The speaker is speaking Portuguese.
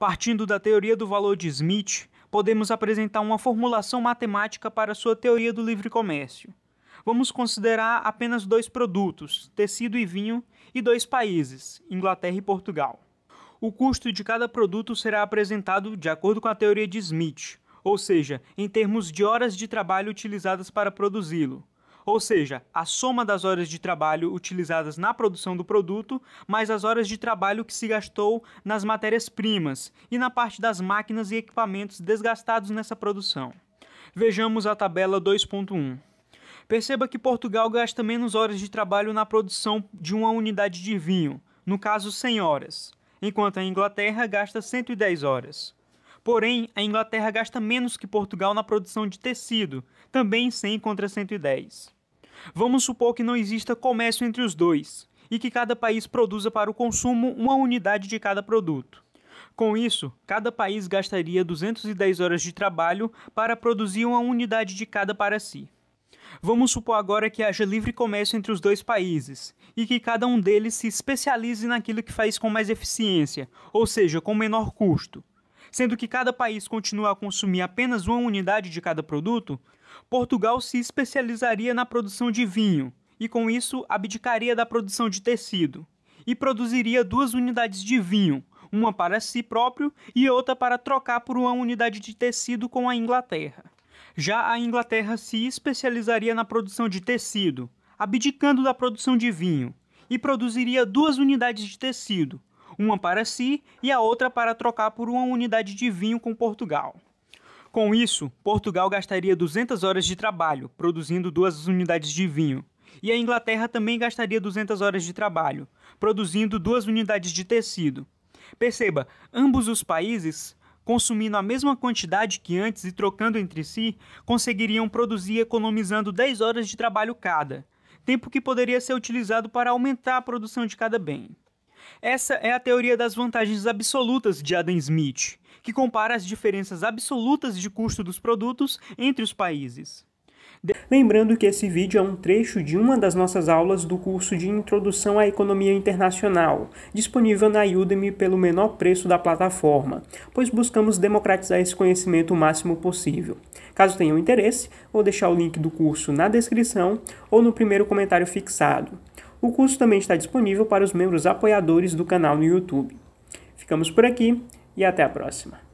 Partindo da teoria do valor de Smith, podemos apresentar uma formulação matemática para sua teoria do livre comércio. Vamos considerar apenas dois produtos, tecido e vinho, e dois países, Inglaterra e Portugal. O custo de cada produto será apresentado de acordo com a teoria de Smith, ou seja, em termos de horas de trabalho utilizadas para produzi-lo, ou seja, a soma das horas de trabalho utilizadas na produção do produto, mais as horas de trabalho que se gastou nas matérias-primas e na parte das máquinas e equipamentos desgastados nessa produção. Vejamos a tabela 2.1. Perceba que Portugal gasta menos horas de trabalho na produção de uma unidade de vinho, no caso 100 horas, enquanto a Inglaterra gasta 110 horas. Porém, a Inglaterra gasta menos que Portugal na produção de tecido, também 100 contra 110. Vamos supor que não exista comércio entre os dois e que cada país produza para o consumo uma unidade de cada produto. Com isso, cada país gastaria 210 horas de trabalho para produzir uma unidade de cada para si. Vamos supor agora que haja livre comércio entre os dois países e que cada um deles se especialize naquilo que faz com mais eficiência, ou seja, com menor custo sendo que cada país continua a consumir apenas uma unidade de cada produto, Portugal se especializaria na produção de vinho e, com isso, abdicaria da produção de tecido e produziria duas unidades de vinho, uma para si próprio e outra para trocar por uma unidade de tecido com a Inglaterra. Já a Inglaterra se especializaria na produção de tecido, abdicando da produção de vinho, e produziria duas unidades de tecido, uma para si e a outra para trocar por uma unidade de vinho com Portugal. Com isso, Portugal gastaria 200 horas de trabalho, produzindo duas unidades de vinho. E a Inglaterra também gastaria 200 horas de trabalho, produzindo duas unidades de tecido. Perceba, ambos os países, consumindo a mesma quantidade que antes e trocando entre si, conseguiriam produzir economizando 10 horas de trabalho cada, tempo que poderia ser utilizado para aumentar a produção de cada bem. Essa é a teoria das vantagens absolutas de Adam Smith, que compara as diferenças absolutas de custo dos produtos entre os países. De... Lembrando que esse vídeo é um trecho de uma das nossas aulas do curso de Introdução à Economia Internacional, disponível na Udemy pelo menor preço da plataforma, pois buscamos democratizar esse conhecimento o máximo possível. Caso tenham interesse, vou deixar o link do curso na descrição ou no primeiro comentário fixado. O curso também está disponível para os membros apoiadores do canal no YouTube. Ficamos por aqui e até a próxima.